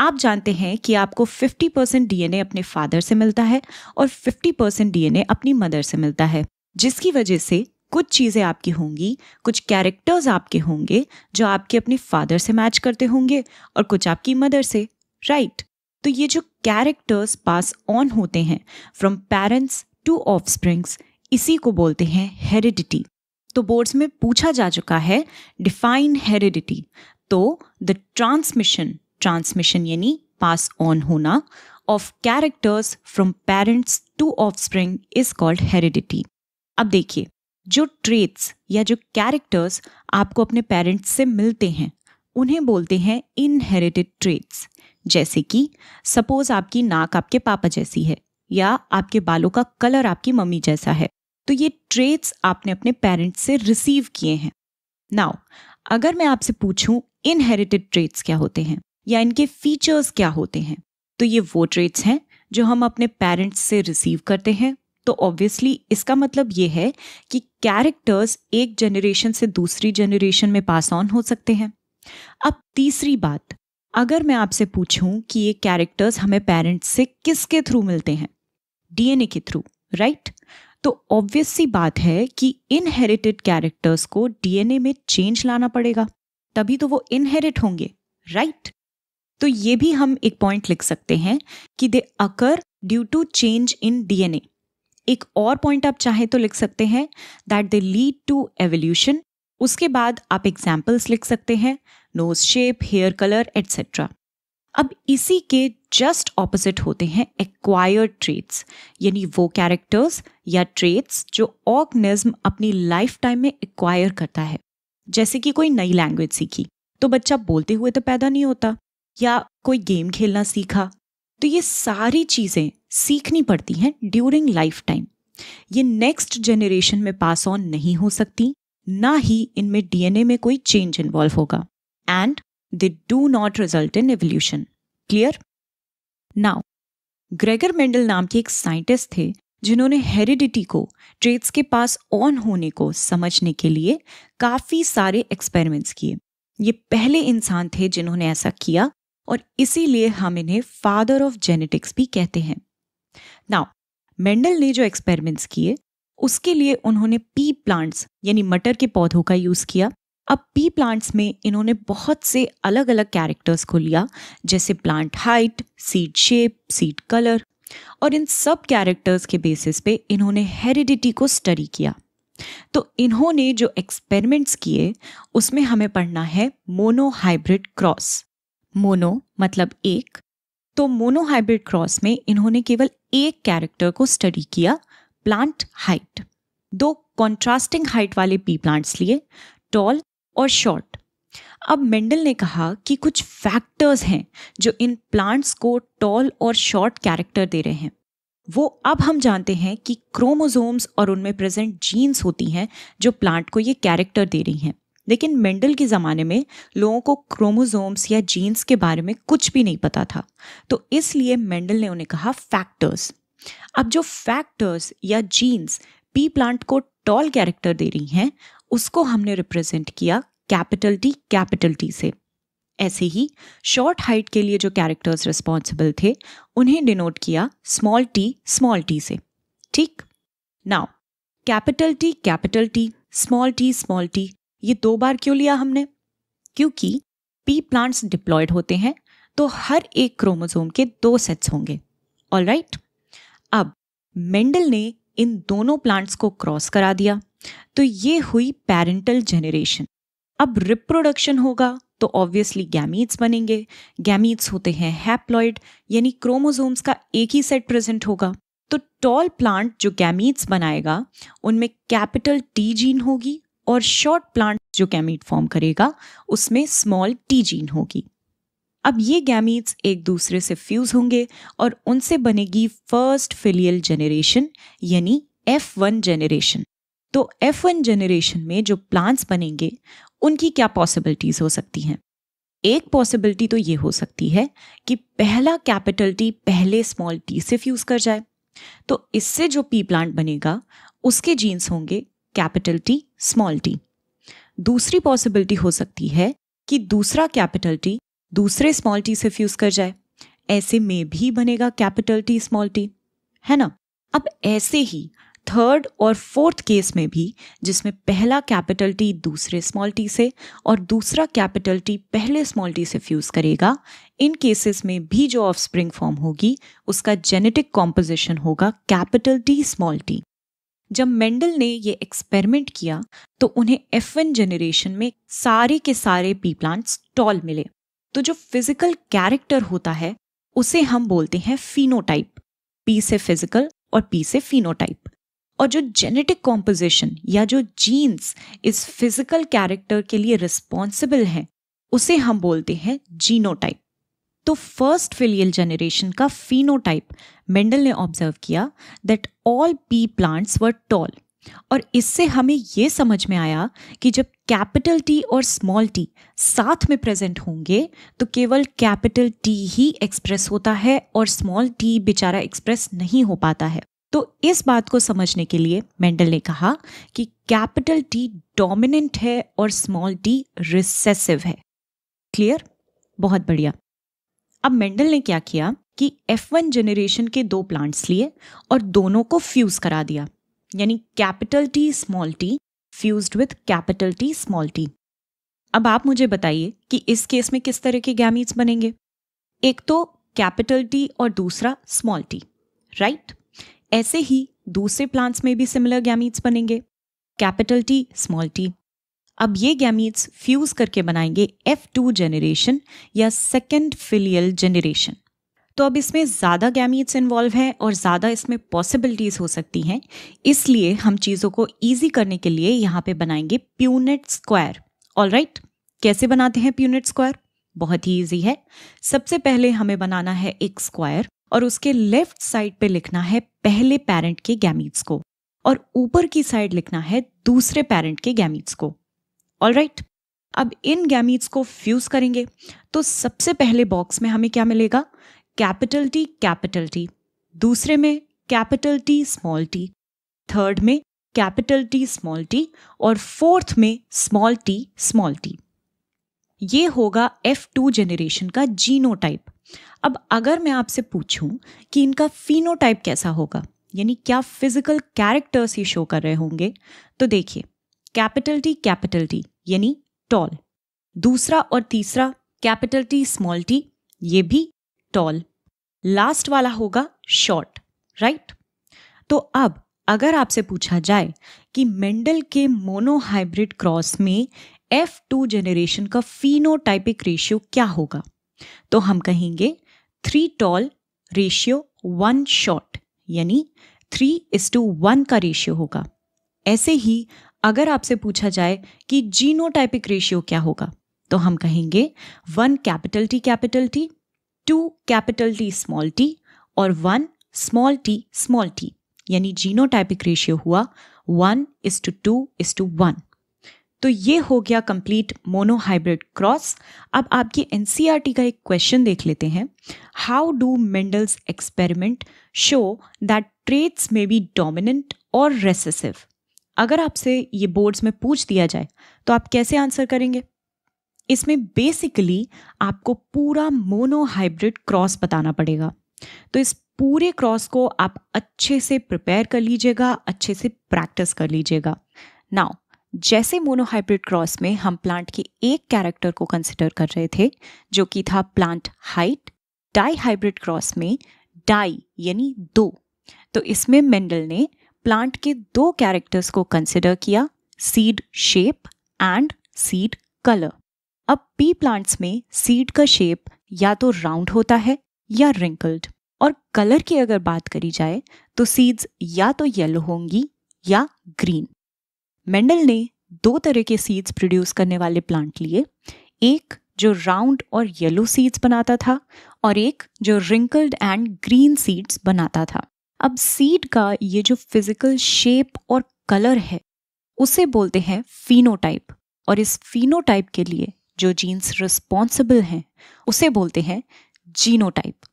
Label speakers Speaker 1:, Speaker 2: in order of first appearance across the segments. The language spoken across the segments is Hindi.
Speaker 1: आप जानते हैं कि आपको 50 परसेंट डीएनए अपने फादर से मिलता है और 50 परसेंट डीएनए अपनी मदर से मिलता है जिसकी वजह से कुछ चीज़ें आपकी होंगी कुछ कैरेक्टर्स आपके होंगे जो आपके अपने फादर से मैच करते होंगे और कुछ आपकी मदर से राइट right. तो ये जो कैरेक्टर्स पास ऑन होते हैं फ्रॉम पेरेंट्स टू ऑफ इसी को बोलते हैं हेरिडिटी तो बोर्ड्स में पूछा जा चुका है डिफाइन हेरिडिटी तो द ट्रांसमिशन ट्रांसमिशन यानी पास ऑन होना of characters from parents to offspring is called heredity अब देखिए जो ट्रेट्स या जो कैरेक्टर्स आपको अपने पेरेंट्स से मिलते हैं उन्हें बोलते हैं इनहेरिटेड ट्रेट्स जैसे कि सपोज आपकी नाक आपके पापा जैसी है या आपके बालों का कलर आपकी मम्मी जैसा है तो ये ट्रेट्स आपने अपने पेरेंट्स से रिसीव किए हैं नाउ अगर मैं आपसे पूछूं इनहेरिटेड ट्रेट्स क्या होते हैं या इनके फीचर्स क्या होते हैं तो ये वो ट्रेट्स हैं जो हम अपने पेरेंट्स से रिसीव करते हैं तो ऑब्वियसली इसका मतलब ये है कि कैरेक्टर्स एक जनरेशन से दूसरी जनरेशन में पास ऑन हो सकते हैं अब तीसरी बात अगर मैं आपसे पूछूं कि ये कैरेक्टर्स हमें पेरेंट्स से किसके थ्रू मिलते हैं डीएनए के थ्रू राइट तो ऑब्वियस सी बात है कि इनहेरिटेड कैरेक्टर्स को डीएनए में चेंज लाना पड़ेगा तभी तो वो इनहेरिट होंगे राइट तो ये भी हम एक पॉइंट लिख सकते हैं कि they occur due to change in DNA एक और पॉइंट आप चाहे तो लिख सकते हैं that they lead to evolution उसके बाद आप एग्जाम्पल्स लिख सकते हैं nose shape hair colour etcetera अब इसी के जस्ट ऑपोजिट होते हैं एक्वायर्ड ट्रेट्स यानी वो कैरेक्टर्स या ट्रेट्स जो ऑर्गनिज्म अपनी लाइफ टाइम में एक्वायर करता है जैसे कि कोई नई लैंग्वेज सीखी तो बच्चा बोलते हुए तो पैदा नहीं होता या कोई गेम खेलना सीखा तो ये सारी चीज़ें सीखनी पड़ती हैं ड्यूरिंग लाइफ टाइम ये नेक्स्ट जनरेशन में पास ऑन नहीं हो सकती ना ही इनमें डीएनए में कोई चेंज इन्वॉल्व होगा and they do not result in evolution clear now Gregor Mendel नाम के एक साइंटिस्ट थे जिन्होंने हेरिडिटी को ट्रेड्स के पास ऑन होने को समझने के लिए काफ़ी सारे एक्सपेरिमेंट्स किए ये पहले इंसान थे जिन्होंने ऐसा किया और इसीलिए हम इन्हें फादर ऑफ जेनेटिक्स भी कहते हैं नाउ मेंडल ने जो एक्सपेरिमेंट्स किए उसके लिए उन्होंने पी प्लांट्स यानी मटर के पौधों का यूज़ किया अब पी प्लांट्स में इन्होंने बहुत से अलग अलग कैरेक्टर्स को लिया जैसे plant height seed shape seed colour और इन सब कैरेक्टर्स के बेसिस पे इन्होंने हेरिडिटी को स्टडी किया तो इन्होंने जो एक्सपेरिमेंट्स किए उसमें हमें पढ़ना है मोनोहाइब्रिड क्रॉस मोनो मतलब एक तो मोनोहाइब्रिड क्रॉस में इन्होंने केवल एक कैरेक्टर को स्टडी किया प्लांट हाइट दो कॉन्ट्रास्टिंग हाइट वाले पी प्लांट्स लिए टॉल और शॉर्ट अब मेंडल ने कहा कि कुछ फैक्टर्स हैं जो इन प्लांट्स को टॉल और शॉर्ट कैरेक्टर दे रहे हैं वो अब हम जानते हैं कि क्रोमोजोम्स और उनमें प्रेजेंट जीन्स होती हैं जो प्लांट को ये कैरेक्टर दे रही हैं लेकिन मेंडल के ज़माने में लोगों को क्रोमोजोम्स या जीन्स के बारे में कुछ भी नहीं पता था तो इसलिए मेंडल ने उन्हें कहा फैक्टर्स अब जो फैक्टर्स या जीन्स पी प्लांट को टॉल कैरेक्टर दे रही हैं उसको हमने रिप्रेजेंट किया कैपिटल टी कैपिटल टी से ऐसे ही शॉर्ट हाइट के लिए जो कैरेक्टर्स रिस्पॉन्सिबल थे उन्हें डिनोट किया स्मॉल टी स्मॉल टी से ठीक now capital T capital T small T small T ये दो बार क्यों लिया हमने क्योंकि पी प्लांट्स डिप्लॉयड होते हैं तो हर एक क्रोमोसोम के दो सेट्स होंगे ऑल राइट अब मेंडल ने इन दोनों प्लांट्स को क्रॉस करा दिया तो ये हुई पेरेंटल जेनरेशन अब रिप्रोडक्शन होगा तो ऑब्वियसली गैमीट्स बनेंगे गैमीट्स होते हैं हैप्लॉइड यानी क्रोमोसोम्स का एक ही सेट प्रेजेंट होगा तो टॉल प्लांट जो गैमीट्स बनाएगा उनमें कैपिटल टी जीन होगी और शॉर्ट प्लांट जो गैमीट फॉर्म करेगा उसमें स्मॉल टी जीन होगी अब ये गैमीट्स एक दूसरे से फ्यूज होंगे और उनसे बनेगी फर्स्ट फिलियल जेनरेशन यानी एफ वन जेनरेशन तो एफ वन जेनरेशन में जो प्लांट्स बनेंगे उनकी क्या पॉसिबिलिटीज़ हो सकती हैं एक पॉसिबिलिटी तो ये हो सकती है कि पहला कैपिटल टी पहले स्मॉल टी से फ्यूज कर जाए तो इससे जो पी प्लांट बनेगा उसके जीन्स होंगे कैपिटल टी स्मॉल टी दूसरी पॉसिबिलिटी हो सकती है कि दूसरा कैपिटल टी दूसरे स्मॉल टी से फ्यूज कर जाए ऐसे में भी बनेगा कैपिटल टी स्मॉल टी है ना अब ऐसे ही थर्ड और फोर्थ केस में भी जिसमें पहला कैपिटल टी दूसरे स्मॉल टी से और दूसरा कैपिटल टी पहले स्मॉल टी से फ्यूज करेगा इन केसेस में भी जो ऑफ स्प्रिंग फॉर्म होगी उसका जेनेटिक कॉम्पोजिशन होगा कैपिटल टी स्मॉल टी जब मेंडल ने ये एक्सपेरिमेंट किया तो उन्हें एफ वन जनरेशन में सारे के सारे पी प्लांट्स टॉल मिले तो जो फिजिकल कैरेक्टर होता है उसे हम बोलते हैं फिनोटाइप पी से फिजिकल और पी से फिनोटाइप और जो जेनेटिक कॉम्पोजिशन या जो जीन्स इस फिजिकल कैरेक्टर के लिए रिस्पॉन्सिबल हैं उसे हम बोलते हैं जीनोटाइप तो फर्स्ट फिलियल जनरेशन का फिनोटाइप मेंडल ने ऑब्जर्व किया that all pea plants were tall और इससे हमें यह समझ में आया कि जब कैपिटल टी और स्मॉल टी साथ में प्रेजेंट होंगे तो केवल कैपिटल टी ही एक्सप्रेस होता है और स्मॉल टी बेचारा एक्सप्रेस नहीं हो पाता है तो इस बात को समझने के लिए मेंडल ने कहा कि कैपिटल टी डोमिनेंट है और स्मॉल टी रिसेसिव है क्लियर बहुत बढ़िया अब मेंडल ने क्या किया कि F1 जनरेशन के दो प्लांट्स लिए और दोनों को फ्यूज करा दिया यानी capital T small T fused with capital T small T अब आप मुझे बताइए कि इस केस में किस तरह के गैमीट्स बनेंगे एक तो कैपिटल टी और दूसरा स्मॉल टी राइट ऐसे ही दूसरे प्लांट्स में भी सिमिलर गैमीट्स बनेंगे कैपिटल टी स्मॉल टी अब ये गैमीट्स फ्यूज करके बनाएंगे एफ टू जेनरेशन या सेकेंड फिलियल जेनरेशन तो अब इसमें ज़्यादा गैमीट्स इन्वॉल्व हैं और ज़्यादा इसमें पॉसिबिलिटीज़ हो सकती हैं इसलिए हम चीज़ों को ईजी करने के लिए यहाँ पे बनाएंगे प्यूनेट स्क्वायर ऑल राइट कैसे बनाते हैं प्यूनेट स्क्वायर बहुत ही ईजी है सबसे पहले हमें बनाना है एक स्क्वायर और उसके लेफ्ट साइड पे लिखना है पहले पेरेंट के गैमीट्स को और ऊपर की साइड लिखना है दूसरे पेरेंट के गैमीट्स को ऑल right, अब इन गैमीट्स को फ्यूज करेंगे तो सबसे पहले बॉक्स में हमें क्या मिलेगा कैपिटल टी कैपिटल टी दूसरे में capital T small T third में कैपिटल टी स्मॉल टी और फोर्थ में स्मॉल टी स्मॉल टी ये होगा एफ टू जेनरेशन का जीनोटाइप अब अगर मैं आपसे पूछूं कि इनका फिनोटाइप कैसा होगा यानी क्या फिजिकल कैरेक्टर्स ही शो कर रहे होंगे तो देखिए कैपिटल टी कैपिटल टी यानी टॉल दूसरा और तीसरा कैपिटल टी स्मॉल टी ये भी टॉल लास्ट वाला होगा शॉर्ट राइट तो अब अगर आपसे पूछा जाए कि मेंडल के मोनोहाइब्रिड क्रॉस में एफ टू जेनरेशन का टाइपिक रेशियो क्या होगा तो हम कहेंगे three tall ratio one short यानी थ्री इज टू वन का रेशियो होगा ऐसे ही अगर आपसे पूछा जाए कि जीनोटाइपिक रेशियो क्या होगा तो हम कहेंगे one capital T capital T two capital T small T और one small T small T यानी जीनोटाइपिक रेशियो हुआ one is to two two to to one ये हो गया कंप्लीट मोनोहाइब्रिड क्रॉस अब आपकी एन e का एक क्वेश्चन देख लेते हैं how do Mendel's experiment show that traits may be dominant और रेसेसिव अगर आपसे ये बोर्ड्स में पूछ दिया जाए तो आप कैसे आंसर करेंगे इसमें बेसिकली आपको पूरा मोनो हाइब्रिड क्रॉस बताना पड़ेगा तो इस पूरे क्रॉस को आप अच्छे से प्रिपेयर कर लीजिएगा अच्छे से प्रैक्टिस कर लीजिएगा नाउ जैसे मोनोहाइब्रिड क्रॉस में हम प्लांट के एक कैरेक्टर को कंसिडर कर रहे थे जो कि था plant height dihybrid cross में डाई यानी दो तो इसमें मेंडल ने प्लांट के दो कैरेक्टर्स को कंसिडर किया seed shape and seed colour अब पी प्लांट्स में सीड का शेप या तो राउंड होता है या रिंकल्ड और कलर की अगर बात करी जाए तो सीड्स या तो येलो होंगी या ग्रीन मेंडल ने दो तरह के सीड्स प्रोड्यूस करने वाले प्लांट लिए एक जो राउंड और येलो सीड्स बनाता था और एक जो रिंकल्ड एंड ग्रीन सीड्स बनाता था अब सीड का ये जो फिजिकल शेप और कलर है उसे बोलते हैं फिनोटाइप और इस फिनोटाइप के लिए जो जीन्स रिस्पॉन्सिबल हैं उसे बोलते हैं जीनोटाइप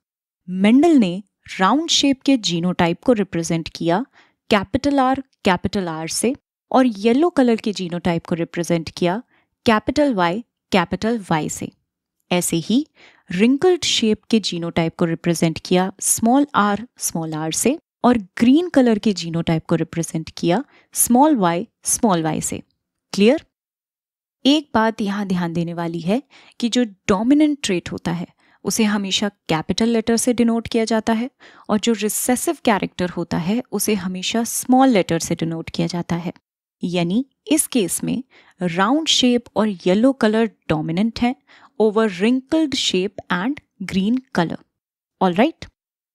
Speaker 1: मेंडल ने राउंड शेप के जीनोटाइप को रिप्रेजेंट किया कैपिटल आर कैपिटल आर से और येलो कलर के जीनोटाइप को रिप्रेजेंट किया कैपिटल वाई कैपिटल वाई से ऐसे ही रिंकल्ड शेप के जीनोटाइप को रिप्रेजेंट किया स्मॉल आर स्मॉल आर से और ग्रीन कलर के जीनोटाइप को रिप्रेजेंट किया स्मॉल वाई स्मॉल वाई से क्लियर एक बात यहाँ ध्यान देने वाली है कि जो डोमिनेंट ट्रेट होता है उसे हमेशा कैपिटल लेटर से डिनोट किया जाता है और जो रिसेसिव कैरेक्टर होता है उसे हमेशा स्मॉल लेटर से डिनोट किया जाता है यानी इस केस में राउंड शेप और येलो कलर डोमिनेंट है over wrinkled shape and green colour all right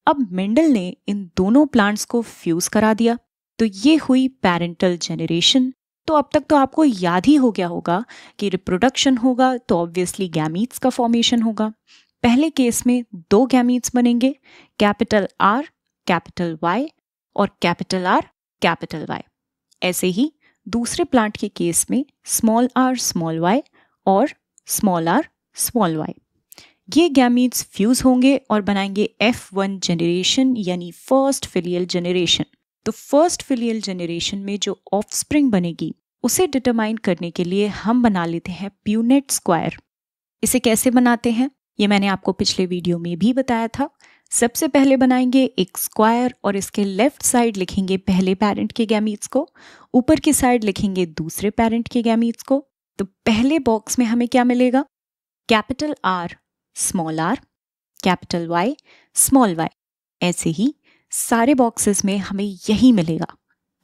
Speaker 1: अब मेंडल ने इन दोनों प्लांट्स को फ्यूज करा दिया तो ये हुई पेरेंटल जेनरेशन तो अब तक तो आपको याद ही हो गया होगा कि रिप्रोडक्शन होगा तो ऑब्वियसली गैमीट्स का फॉर्मेशन होगा पहले केस में दो गैमीट्स बनेंगे कैपिटल आर कैपिटल वाई और कैपिटल आर कैपिटल वाई ऐसे ही दूसरे प्लांट के केस में स्मॉल आर स्मॉल वाई और स्मॉल आर स्मॉल वाई ये गैमीट्स फ्यूज होंगे और बनाएंगे एफ वन जनरेशन यानी फर्स्ट फिलियल जनरेशन तो फर्स्ट फिलियल जनरेशन में जो ऑफस्प्रिंग बनेगी उसे डिटरमाइन करने के लिए हम बना लेते हैं प्यूनेट स्क्वायर इसे कैसे बनाते हैं ये मैंने आपको पिछले वीडियो में भी बताया था सबसे पहले बनाएंगे एक स्क्वायर और इसके लेफ्ट साइड लिखेंगे पहले पेरेंट के गैमीट्स को ऊपर की साइड लिखेंगे दूसरे पेरेंट के गैमीट्स को तो पहले बॉक्स में हमें क्या मिलेगा capital R small R capital Y small Y ऐसे ही सारे बॉक्सेस में हमें यही मिलेगा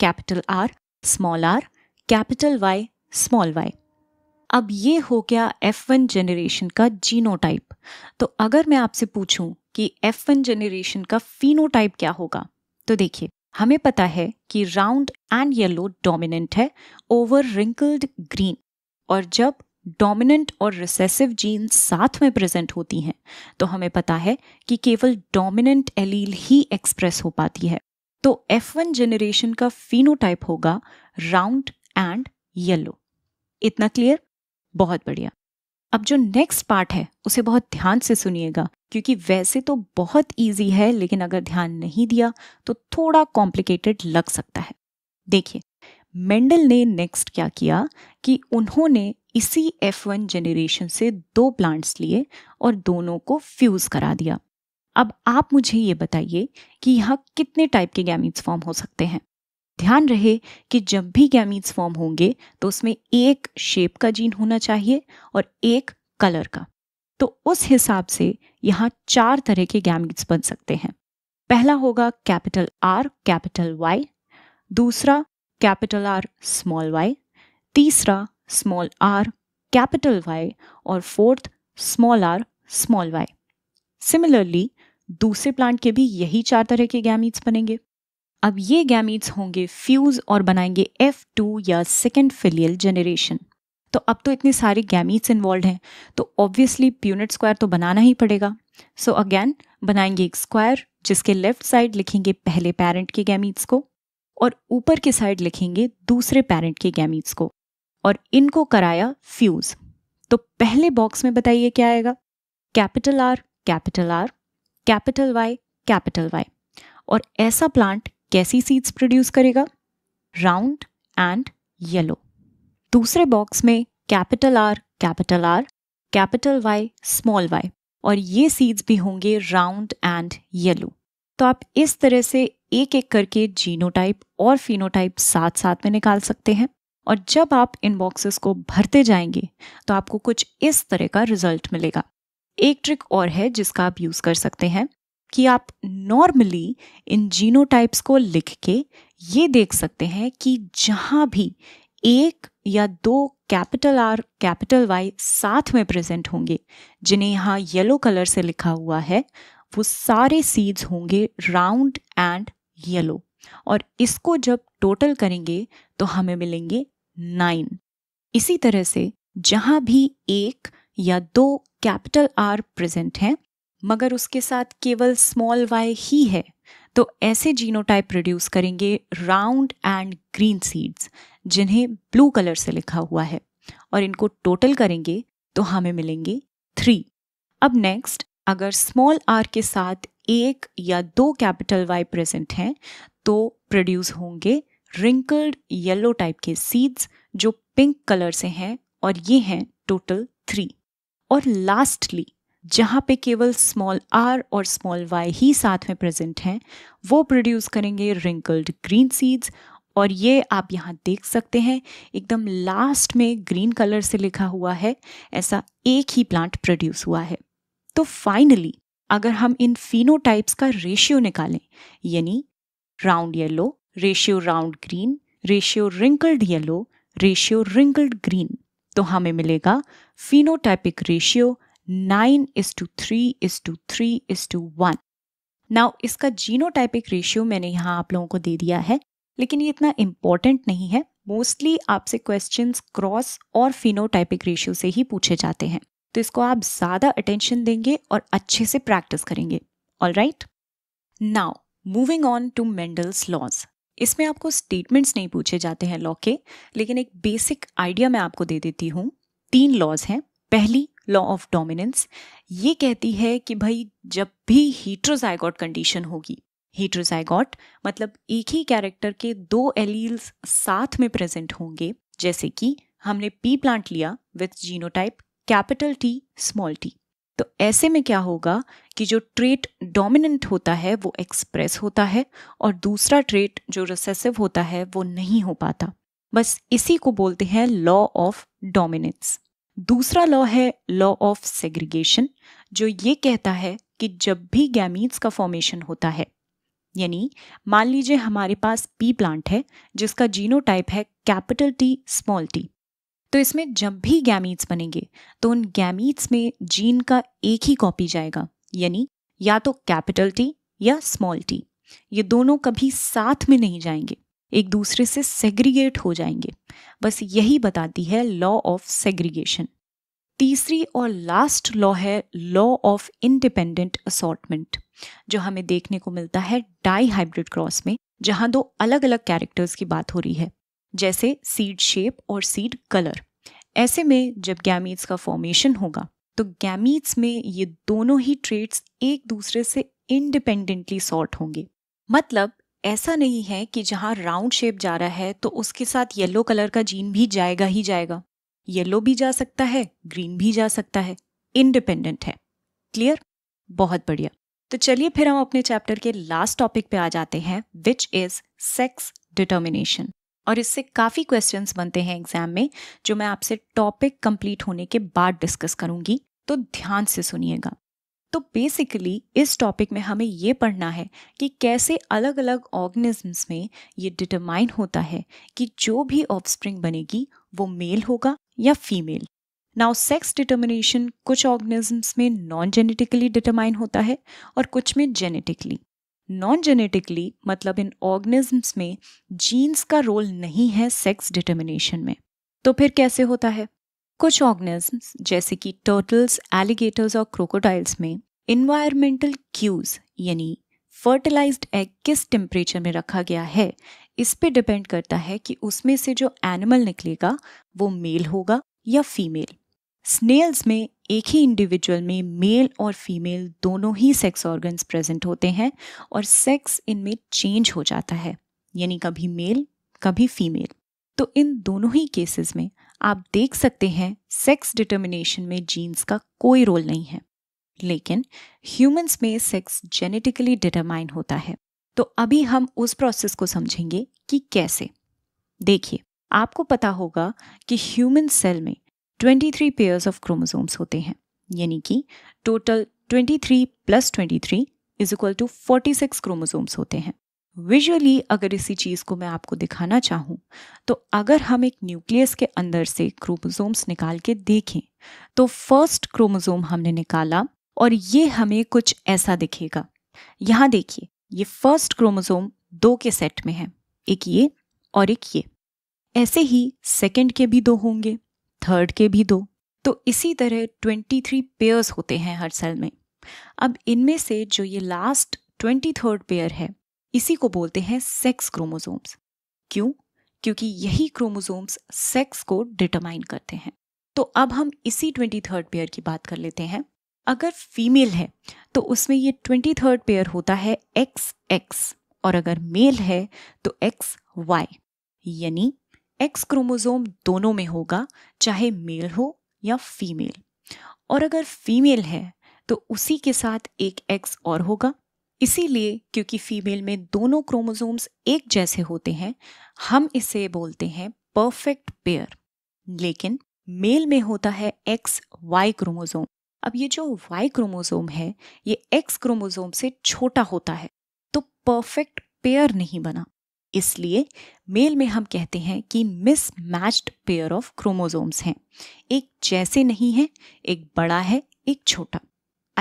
Speaker 1: capital R small R capital Y small Y अब ये हो गया एफ वन जेनरेशन का जीनोटाइप तो अगर मैं आपसे पूछूं कि एफ वन जेनरेशन का फिनोटाइप क्या होगा तो देखिए हमें पता है कि राउंड एंड येलो डोमिनेंट है ओवर रिंकल्ड ग्रीन और जब डोमिनेंट और रिसेसिव जीन साथ में प्रेजेंट होती हैं तो हमें पता है कि केवल डोमिनेंट एलील ही एक्सप्रेस हो पाती है तो F1 जेनरेशन का फिनोटाइप होगा राउंड एंड येलो इतना क्लियर बहुत बढ़िया अब जो नेक्स्ट पार्ट है उसे बहुत ध्यान से सुनिएगा क्योंकि वैसे तो बहुत इजी है लेकिन अगर ध्यान नहीं दिया तो थोड़ा कॉम्प्लिकेटेड लग सकता है देखिए मेंडल ने नेक्स्ट क्या किया कि उन्होंने इसी F1 जनरेशन से दो प्लांट्स लिए और दोनों को फ्यूज़ करा दिया अब आप मुझे ये बताइए कि यहाँ कितने टाइप के गैमीट्स फॉर्म हो सकते हैं ध्यान रहे कि जब भी गैमीट्स फॉर्म होंगे तो उसमें एक शेप का जीन होना चाहिए और एक कलर का तो उस हिसाब से यहाँ चार तरह के गैमीट्स बन सकते हैं पहला होगा कैपिटल आर कैपिटल वाई दूसरा कैपिटल आर स्मॉल वाई तीसरा small r capital Y और fourth small r small y similarly दूसरे प्लांट के भी यही चार तरह के गैमीट्स बनेंगे अब ये गैमीट्स होंगे फ्यूज और बनाएंगे F2 या सेकेंड फिलियल जनरेशन तो अब तो इतने सारे गैमीट्स इन्वॉल्व हैं तो ऑब्वियसली प्यूनिट स्क्वायर तो बनाना ही पड़ेगा सो so अगेन बनाएंगे एक स्क्वायर जिसके लेफ्ट साइड लिखेंगे पहले पेरेंट के गैमीट्स को और ऊपर के साइड लिखेंगे दूसरे पेरेंट के गैमीट्स को और इनको कराया फ्यूज तो पहले बॉक्स में बताइए क्या आएगा capital R capital R capital Y capital Y और ऐसा प्लांट कैसी सीड्स प्रोड्यूस करेगा राउंड एंड येलो दूसरे बॉक्स में capital R capital R capital Y small Y और ये सीड्स भी होंगे राउंड एंड येलो तो आप इस तरह से एक एक करके जीनोटाइप और फिनोटाइप साथ साथ में निकाल सकते हैं और जब आप इन बॉक्सेस को भरते जाएंगे तो आपको कुछ इस तरह का रिजल्ट मिलेगा एक ट्रिक और है जिसका आप यूज़ कर सकते हैं कि आप नॉर्मली इन जीनोटाइप्स को लिख के ये देख सकते हैं कि जहाँ भी एक या दो कैपिटल आर कैपिटल वाई साथ में प्रेजेंट होंगे जिन्हें यहाँ येलो कलर से लिखा हुआ है वो सारे सीड्स होंगे राउंड एंड येलो और इसको जब टोटल करेंगे तो हमें मिलेंगे नाइन इसी तरह से जहां भी एक या दो कैपिटल आर प्रेजेंट हैं मगर उसके साथ केवल स्मॉल वाई ही है तो ऐसे जीनोटाइप प्रोड्यूस करेंगे राउंड एंड ग्रीन सीड्स जिन्हें ब्लू कलर से लिखा हुआ है और इनको टोटल करेंगे तो हमें मिलेंगे थ्री अब नेक्स्ट अगर स्मॉल आर के साथ एक या दो कैपिटल वाई प्रेजेंट हैं तो प्रोड्यूस होंगे रिंकल्ड येलो टाइप के सीड्स जो पिंक कलर से हैं और ये हैं टोटल थ्री और लास्टली जहाँ पे केवल स्मॉल आर और स्मॉल वाई ही साथ में प्रेजेंट हैं वो प्रोड्यूस करेंगे रिंकल्ड ग्रीन सीड्स और ये आप यहाँ देख सकते हैं एकदम लास्ट में ग्रीन कलर से लिखा हुआ है ऐसा एक ही प्लांट प्रोड्यूस हुआ है तो फाइनली अगर हम इन फिनोटाइप्स का रेशियो निकालें यानी round yellow ratio round green ratio wrinkled yellow ratio wrinkled green तो हमें मिलेगा phenotypic ratio nine is to three is to three is to one now इसका जीनोटाइपिक रेशियो मैंने यहाँ आप लोगों को दे दिया है लेकिन ये इतना इम्पोर्टेंट नहीं है मोस्टली आपसे क्वेश्चन क्रॉस और फिनोटाइपिक रेशियो से ही पूछे जाते हैं तो इसको आप ज़्यादा अटेंशन देंगे और अच्छे से प्रैक्टिस करेंगे all right now moving on to Mendel's laws इसमें आपको स्टेटमेंट्स नहीं पूछे जाते हैं लॉ के लेकिन एक बेसिक आइडिया मैं आपको दे देती हूँ तीन लॉज हैं पहली लॉ ऑफ डोमिनेंस ये कहती है कि भाई जब भी हीट्रोजाइगॉट कंडीशन होगी हीट्रोजाइगॉट मतलब एक ही कैरेक्टर के दो एलील्स साथ में प्रेजेंट होंगे जैसे कि हमने पी प्लांट लिया with genotype capital T small T तो ऐसे में क्या होगा कि जो ट्रेट डोमिनेंट होता है वो एक्सप्रेस होता है और दूसरा ट्रेट जो रिसेसिव होता है वो नहीं हो पाता बस इसी को बोलते हैं लॉ ऑफ डोमिनेंस दूसरा लॉ है लॉ ऑफ सेग्रीगेशन जो ये कहता है कि जब भी गैमीट्स का फॉर्मेशन होता है यानी मान लीजिए हमारे पास पी प्लांट है जिसका जीनोटाइप है कैपिटल टी स्मॉल टी तो इसमें जब भी गैमीट्स बनेंगे तो उन गैमीट्स में जीन का एक ही कॉपी जाएगा यानी या तो कैपिटल टी या स्मॉल टी ये दोनों कभी साथ में नहीं जाएंगे एक दूसरे से सेग्रीगेट हो जाएंगे बस यही बताती है लॉ ऑफ सेग्रीगेशन तीसरी और लास्ट लॉ है लॉ ऑफ इंडिपेंडेंट असॉर्टमेंट जो हमें देखने को मिलता है डाई हाइब्रिड क्रॉस में जहां दो अलग अलग कैरेक्टर्स की बात हो रही है जैसे सीड शेप और सीड कलर ऐसे में जब गैमीट्स का फॉर्मेशन होगा तो गैमीट्स में ये दोनों ही ट्रेड्स एक दूसरे से इंडिपेंडेंटली सॉर्ट होंगे मतलब ऐसा नहीं है कि जहाँ राउंड शेप जा रहा है तो उसके साथ येलो कलर का जीन भी जाएगा ही जाएगा येलो भी जा सकता है ग्रीन भी जा सकता है इंडिपेंडेंट है क्लियर बहुत बढ़िया तो चलिए फिर हम अपने चैप्टर के लास्ट टॉपिक पे आ जाते हैं विच इज सेक्स डिटर्मिनेशन और इससे काफ़ी क्वेश्चंस बनते हैं एग्जाम में जो मैं आपसे टॉपिक कंप्लीट होने के बाद डिस्कस करूंगी तो ध्यान से सुनिएगा तो बेसिकली इस टॉपिक में हमें ये पढ़ना है कि कैसे अलग अलग ऑर्गेनिजम्स में ये डिटरमाइन होता है कि जो भी ऑफस्प्रिंग बनेगी वो मेल होगा या फीमेल नाउ सेक्स डिटर्मिनेशन कुछ ऑर्गेनिजम्स में नॉन जेनेटिकली डिटरमाइन होता है और कुछ में जेनेटिकली नॉन जेनेटिकली मतलब इन ऑर्गेनिजम्स में जीन्स का रोल नहीं है सेक्स डिटर्मिनेशन में तो फिर कैसे होता है कुछ ऑर्गेनिजम्स जैसे कि टर्टल्स एलिगेटर्स और क्रोकोडाइल्स में इन्वायरमेंटल क्यूज यानी फर्टिलाइज्ड एग किस टेम्परेचर में रखा गया है इस पे डिपेंड करता है कि उसमें से जो एनिमल निकलेगा वो मेल होगा या फीमेल स्नेल्स में एक ही इंडिविजुअल में मेल और फीमेल दोनों ही सेक्स ऑर्गन्स प्रेजेंट होते हैं और सेक्स इनमें चेंज हो जाता है यानी कभी मेल कभी फीमेल तो इन दोनों ही केसेस में आप देख सकते हैं सेक्स डिटर्मिनेशन में जीन्स का कोई रोल नहीं है लेकिन ह्यूमंस में सेक्स जेनेटिकली डिटरमाइन होता है तो अभी हम उस प्रोसेस को समझेंगे कि कैसे देखिए आपको पता होगा कि ह्यूमन सेल में twenty three pairs of chromosomes होते हैं यानी कि total twenty three plus twenty three is equal to forty six chromosomes होते हैं विजुअली अगर इसी चीज़ को मैं आपको दिखाना चाहूँ तो अगर हम एक न्यूक्लियस के अंदर से क्रोमोसोम्स निकाल के देखें तो फर्स्ट क्रोमोसोम हमने निकाला और ये हमें कुछ ऐसा दिखेगा यहाँ देखिए ये फर्स्ट क्रोमोसोम दो के सेट में है एक ये और एक ये ऐसे ही सेकंड के भी दो होंगे थर्ड के भी दो तो इसी तरह 23 पेयर्स होते हैं हर सेल में अब इनमें से जो ये लास्ट ट्वेंटी थर्ड पेयर है इसी को बोलते हैं सेक्स क्रोमोजोम्स क्यों क्योंकि यही क्रोमोजोम्स सेक्स को डिटरमाइन करते हैं तो अब हम इसी ट्वेंटी थर्ड पेयर की बात कर लेते हैं अगर फीमेल है तो उसमें ये ट्वेंटी थर्ड पेयर होता है एक्स एक्स और अगर मेल है तो एक्स वाई यानी एक्स क्रोमोसोम दोनों में होगा चाहे मेल हो या फीमेल और अगर फीमेल है तो उसी के साथ एक एक्स और होगा इसीलिए क्योंकि फीमेल में दोनों क्रोमोसोम्स एक जैसे होते हैं हम इसे बोलते हैं परफेक्ट पेयर लेकिन मेल में होता है एक्स वाई क्रोमोसोम अब ये जो वाई क्रोमोसोम है ये एक्स क्रोमोसोम से छोटा होता है तो परफेक्ट पेयर नहीं बना इसलिए मेल में हम कहते हैं कि मैच्ड पेयर ऑफ क्रोमोजोम्स हैं एक जैसे नहीं है एक बड़ा है एक छोटा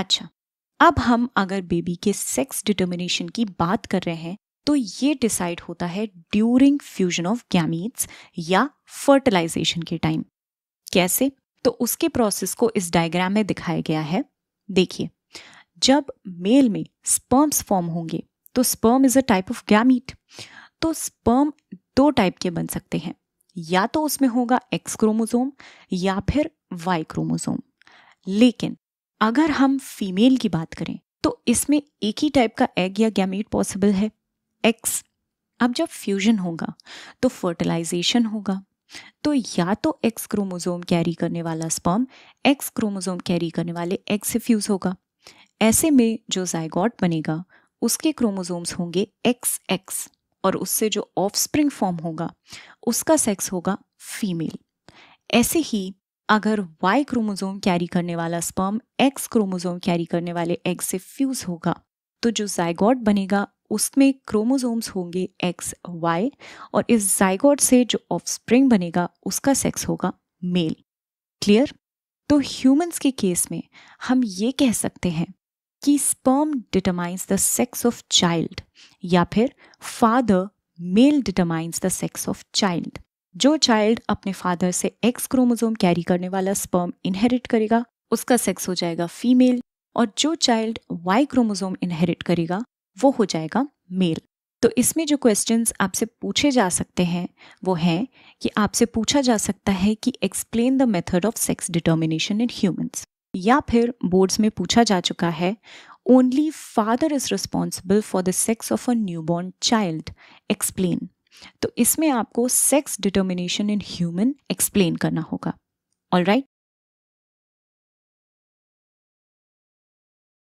Speaker 1: अच्छा अब हम अगर बेबी के सेक्स डिटर्मिनेशन की बात कर रहे हैं तो ये डिसाइड होता है ड्यूरिंग फ्यूजन ऑफ गैमीट्स या फर्टिलाइजेशन के टाइम कैसे तो उसके प्रोसेस को इस डायग्राम में दिखाया गया है देखिए जब मेल में स्पर्म्स फॉर्म होंगे तो sperm is a type of gamete तो स्पर्म दो टाइप के बन सकते हैं या तो उसमें होगा एक्स क्रोमोसोम या फिर वाई क्रोमोसोम लेकिन अगर हम फीमेल की बात करें तो इसमें एक ही टाइप का एग या गैमेट पॉसिबल है एक्स अब जब फ्यूजन होगा तो फर्टिलाइजेशन होगा तो या तो एक्स क्रोमोसोम कैरी करने वाला स्पर्म एक्स क्रोमोसोम कैरी करने वाले एक्स से फ्यूज होगा ऐसे में जो जायगॉट बनेगा उसके क्रोमोसोम्स होंगे एक्स एक्स और उससे जो ऑफस्प्रिंग फॉर्म होगा उसका सेक्स होगा फीमेल ऐसे ही अगर वाई क्रोमोजोम कैरी करने वाला स्पर्म एक्स क्रोमोजोम कैरी करने वाले एग से फ्यूज होगा तो जो जायगॉड बनेगा उसमें क्रोमोजोम्स होंगे एक्स वाई और इस जायगॉट से जो ऑफस्प्रिंग बनेगा उसका सेक्स होगा मेल क्लियर तो ह्यूमंस के केस में हम ये कह सकते हैं कि sperm determines the sex of child या फिर father male determines the sex of child जो चाइल्ड अपने फादर से एक्स क्रोमोजोम कैरी करने वाला स्पर्म इनहेरिट करेगा उसका सेक्स हो जाएगा फीमेल और जो चाइल्ड वाई क्रोमोजोम इनहेरिट करेगा वो हो जाएगा मेल तो इसमें जो क्वेश्चंस आपसे पूछे जा सकते हैं वो हैं कि आपसे पूछा जा सकता है कि explain the method of sex determination in humans या फिर बोर्ड्स में पूछा जा चुका है only father is responsible for the sex of a newborn child explain तो इसमें आपको sex determination in human explain करना होगा ऑल राइट